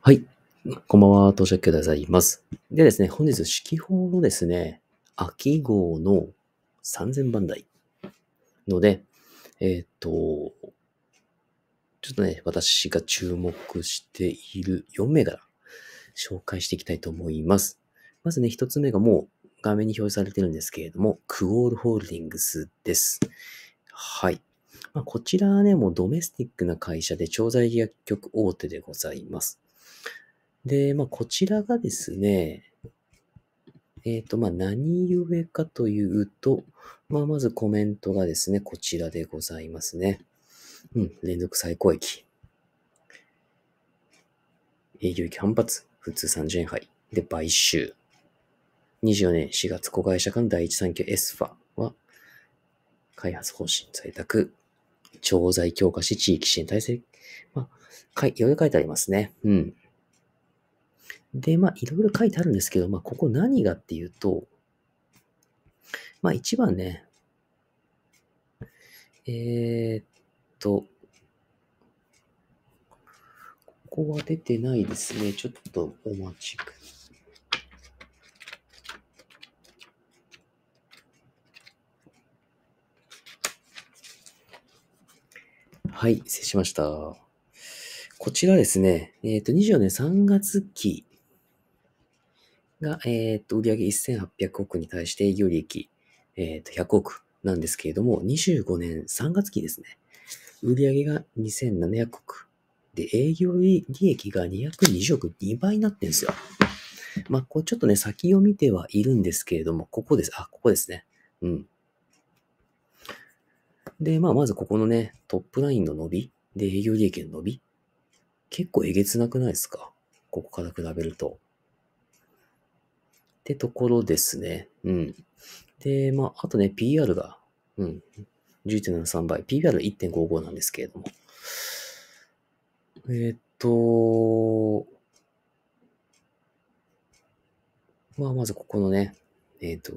はい。こんばんは、到着くださいます。でですね、本日、四季報のですね、秋号の3000番台ので、えっ、ー、と、ちょっとね、私が注目している4名から紹介していきたいと思います。まずね、1つ目がもう画面に表示されてるんですけれども、クオールホールディングスです。はい。まあ、こちらはね、もうドメスティックな会社で、調剤薬局大手でございます。で、まあ、こちらがですね、えっ、ー、と、まあ、何故かというと、まあ、まずコメントがですね、こちらでございますね。うん、連続最高益。営業益反発、普通30円杯。で、買収。24年4月、子会社間第一三業 S ファは、開発方針在宅。調剤強化し、地域支援体制、まあ、いろいろ書いてありますね。うん。で、まあ、いろいろ書いてあるんですけど、まあ、ここ何がっていうと、まあ、一番ね、えー、っと、ここは出てないですね。ちょっとお待ちください。はい、失礼しました。こちらですね、えっ、ー、と、24年3月期が、えっ、ー、と、売上1800億に対して営業利益、えっ、ー、と、100億なんですけれども、25年3月期ですね。売上が2700億。で、営業利益が220億、2倍になってるんですよ。まあ、これちょっとね、先を見てはいるんですけれども、ここです。あ、ここですね。うん。で、まあ、まずここのね、トップラインの伸び、で、営業利益の伸び、結構えげつなくないですかここから比べると。ってところですね。うん。で、まあ、あとね、PR が、うん、11.73倍、PBR1.55 なんですけれども。えっと、まあ、まずここのね、えっと、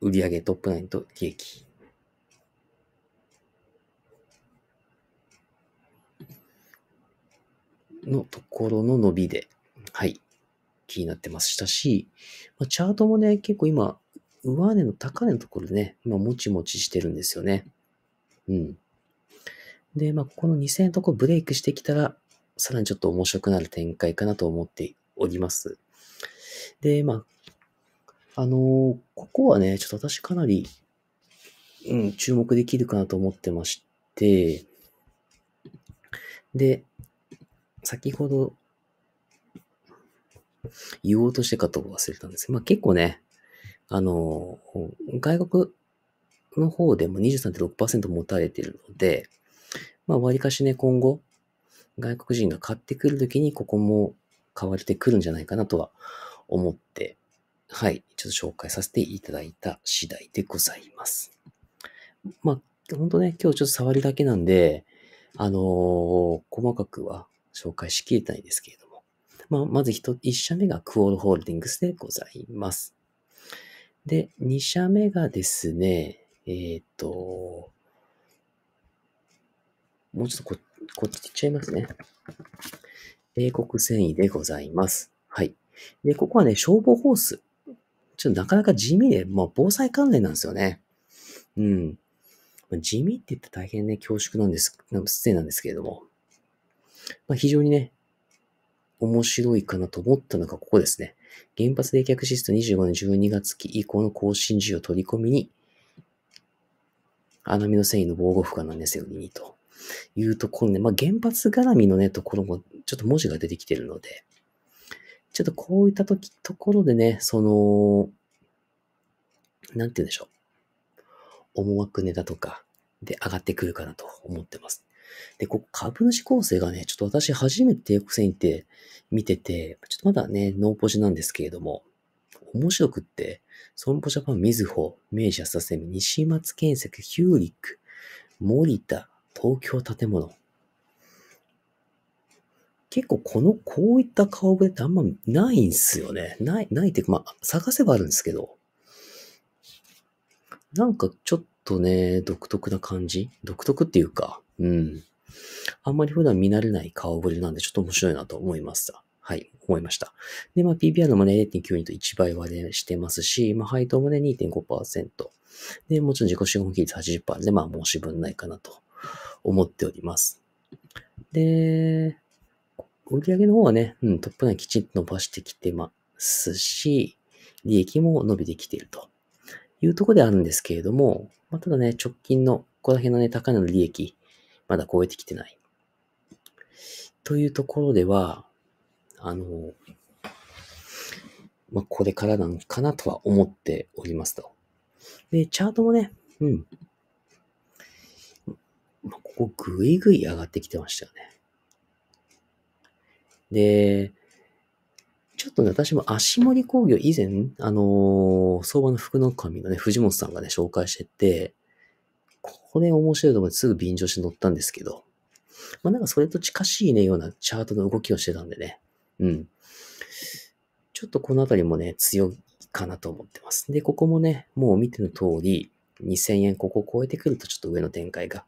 売上トップラインと利益。のところの伸びで、はい、気になってましたし、まあ、チャートもね、結構今、上値の高値のところでね、今、もちもちしてるんですよね。うん。で、まあ、この2000円とこブレイクしてきたら、さらにちょっと面白くなる展開かなと思っております。で、まあ、あのー、ここはね、ちょっと私かなり、うん、注目できるかなと思ってまして、で、先ほど言おうとしてかと忘れたんですまあ結構ね、あの、外国の方でも23.6%持たれているので、まあ割かしね、今後、外国人が買ってくるときにここも買われてくるんじゃないかなとは思って、はい、ちょっと紹介させていただいた次第でございます。まあ、ほんとね、今日ちょっと触りだけなんで、あのー、細かくは紹介しきれたいんですけれども。まあ、まず一、一社目がクオールホールディングスでございます。で、二社目がですね、えっ、ー、と、もうちょっとこ、こっち行っちゃいますね。英国繊維でございます。はい。で、ここはね、消防ホース。ちょっとなかなか地味で、まあ、防災関連なんですよね。うん。地味って言って大変ね、恐縮なんです、失礼なんですけれども。まあ、非常にね、面白いかなと思ったのがここですね。原発冷却シスト25年12月期以降の更新需要取り込みに、アナミの繊維の防護負荷なんですよ、2と。いうところね、まあ、原発絡みのね、ところもちょっと文字が出てきてるので、ちょっとこういったとき、ところでね、その、なんて言うんでしょう。思惑ネタとかで上がってくるかなと思ってます。で、ここ株主構成がね、ちょっと私初めて帝国戦行って見てて、ちょっとまだね、ノーポジなんですけれども、面白くって、損保ジャパン、みずほ、明治安田西松建設、ヒューリック、森田、東京建物。結構この、こういった顔ぶれってあんまないんすよね。ない、ないっていうか、まあ、探せばあるんですけど。なんかちょっとね、独特な感じ独特っていうか、うん。あんまり普段見慣れない顔ぶれなんで、ちょっと面白いなと思いました。はい、思いました。で、まあ、PBR もね、0.92と1倍割れしてますし、まあ、配当もね、2.5%。で、もちろん自己資本比率80%で、まあ、申し分ないかなと思っております。で、売上の方はね、うん、トップラインきちんと伸ばしてきてますし、利益も伸びてきているというところであるんですけれども、まあ、ただね、直近の、ここら辺のね、高値の利益、まだ超えてきてない。というところでは、あの、まあ、これからなのかなとは思っておりますと。で、チャートもね、うん。まあ、ここぐいぐい上がってきてましたよね。で、ちょっとね、私も足森工業以前、あのー、相場の福の神のね、藤本さんがね、紹介してて、これ面白いと思ってすぐ便乗して乗ったんですけど、まあ、なんかそれと近しいね、ようなチャートの動きをしてたんでね。うん。ちょっとこのあたりもね、強いかなと思ってます。で、ここもね、もう見ての通り、2000円ここを超えてくるとちょっと上の展開が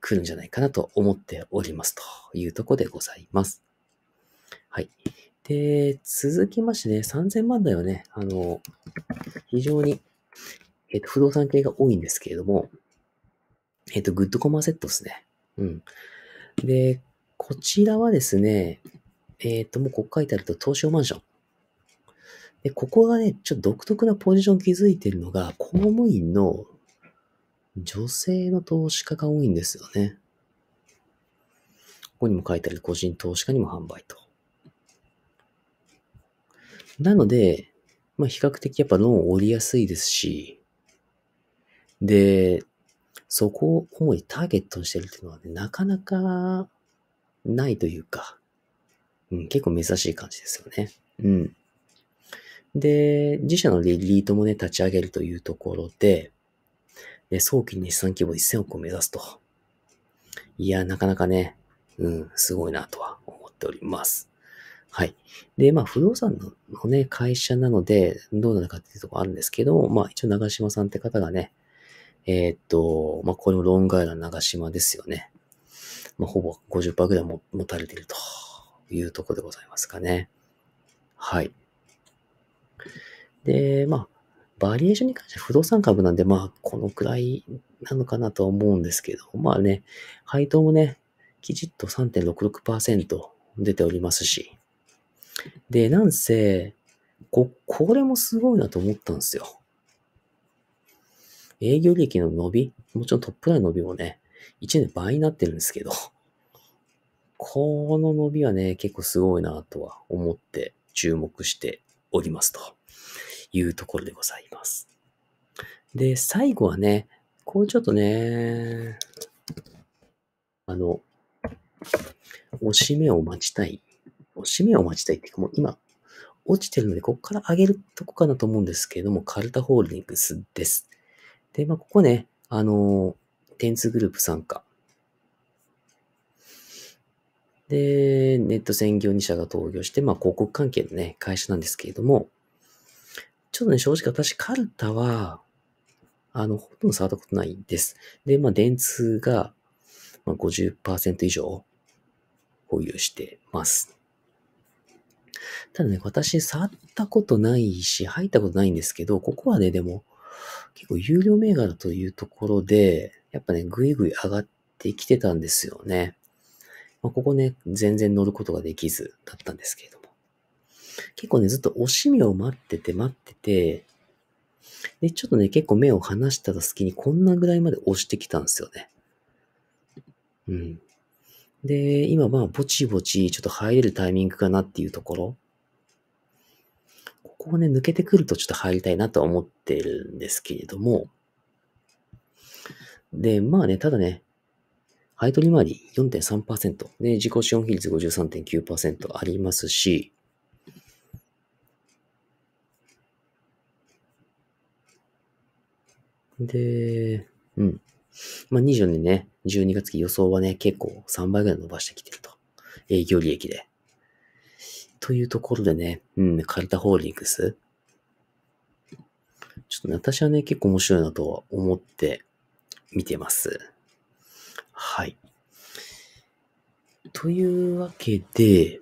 来るんじゃないかなと思っておりますというとこでございます。はい。で、続きましてね、3000万台はね、あの、非常に、えっと、不動産系が多いんですけれども、えっ、ー、と、グッドコマセットですね。うん。で、こちらはですね、えっ、ー、と、もうここ書いてあると、東証マンション。で、ここがね、ちょっと独特なポジション築いてるのが、公務員の女性の投資家が多いんですよね。ここにも書いてある個人投資家にも販売と。なので、まあ比較的やっぱローンを折りやすいですし、で、そこを主にターゲットにしてるっていうのはね、なかなかないというか、うん、結構珍しい感じですよね。うん。で、自社のリリートもね、立ち上げるというところで、で早期に資産規模1000億を目指すと。いや、なかなかね、うん、すごいなとは思っております。はい。で、まあ、不動産のね、会社なので、どうなのかっていうところあるんですけど、まあ、一応長島さんって方がね、えー、っと、まあ、これもロングアイラン長島ですよね。まあ、ほぼ50%ぐらいも持たれているというところでございますかね。はい。で、まあ、バリエーションに関しては不動産株なんで、まあ、このくらいなのかなとは思うんですけど、まあね、配当もね、きちっと3.66%出ておりますし。で、なんせ、こ、これもすごいなと思ったんですよ。営業利益の伸び、もちろんトップラインの伸びもね、1年倍になってるんですけど、この伸びはね、結構すごいなとは思って注目しておりますというところでございます。で、最後はね、こうちょっとね、あの、おしめを待ちたい。おしめを待ちたいっていうか、もう今、落ちてるので、ここから上げるとこかなと思うんですけれども、カルタホールディングスです。で、まあ、ここね、あのー、通グループ参加。で、ネット専業2社が投業して、まあ、広告関係のね、会社なんですけれども、ちょっとね、正直私、カルタは、あの、ほとんど触ったことないです。で、まあ、電通が、まあ50%以上保有してます。ただね、私、触ったことないし、入ったことないんですけど、ここはね、でも、結構有料銘柄というところで、やっぱね、ぐいぐい上がってきてたんですよね。まあ、ここね、全然乗ることができずだったんですけれども。結構ね、ずっと惜しみを待ってて待ってて、で、ちょっとね、結構目を離したら隙にこんなぐらいまで押してきたんですよね。うん。で、今まあ、ぼちぼち、ちょっと入れるタイミングかなっていうところ。こをね、抜けてくるとちょっと入りたいなとは思ってるんですけれども、で、まあね、ただね、配当利回り4.3%、で、自己資本比率53.9%ありますし、で、うん。まあ、24年ね、12月期予想はね、結構3倍ぐらい伸ばしてきてると。営業利益で。というところでね、うん、カルタホールディングス。ちょっとね、私はね、結構面白いなとは思って見てます。はい。というわけで、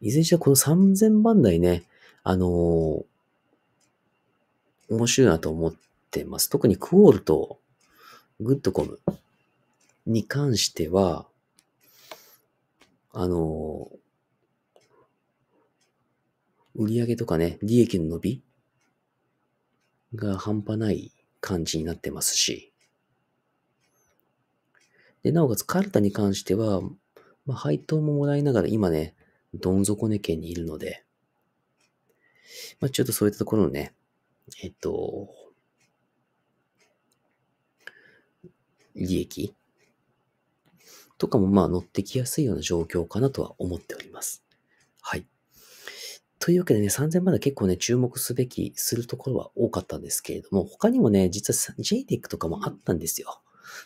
いずれにしてこの3000番台ね、あのー、面白いなと思ってます。特にクオールとグッドコムに関しては、あのー、売上とかね、利益の伸びが半端ない感じになってますし。で、なおかつ、カルタに関しては、まあ、配当ももらいながら、今ね、どん底根県にいるので、まあ、ちょっとそういったところのね、えっと、利益とかもまあ乗ってきやすいような状況かなとは思っております。というわけでね、3000まで結構ね、注目すべき、するところは多かったんですけれども、他にもね、実は JTEC とかもあったんですよ。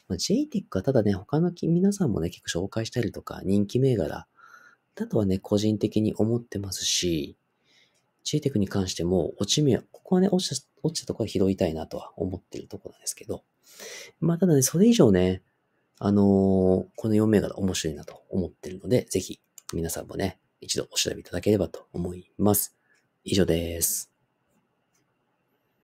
まあ、JTEC はただね、他の皆さんもね、結構紹介したりとか、人気銘柄、だとはね、個人的に思ってますし、JTEC に関しても、落ち目は、ここはね、落ちた、落ちたところは拾いたいなとは思ってるところなんですけど、まあ、ただね、それ以上ね、あのー、この4銘柄面白いなと思ってるので、ぜひ、皆さんもね、一度お調べいただければと思います。以上です。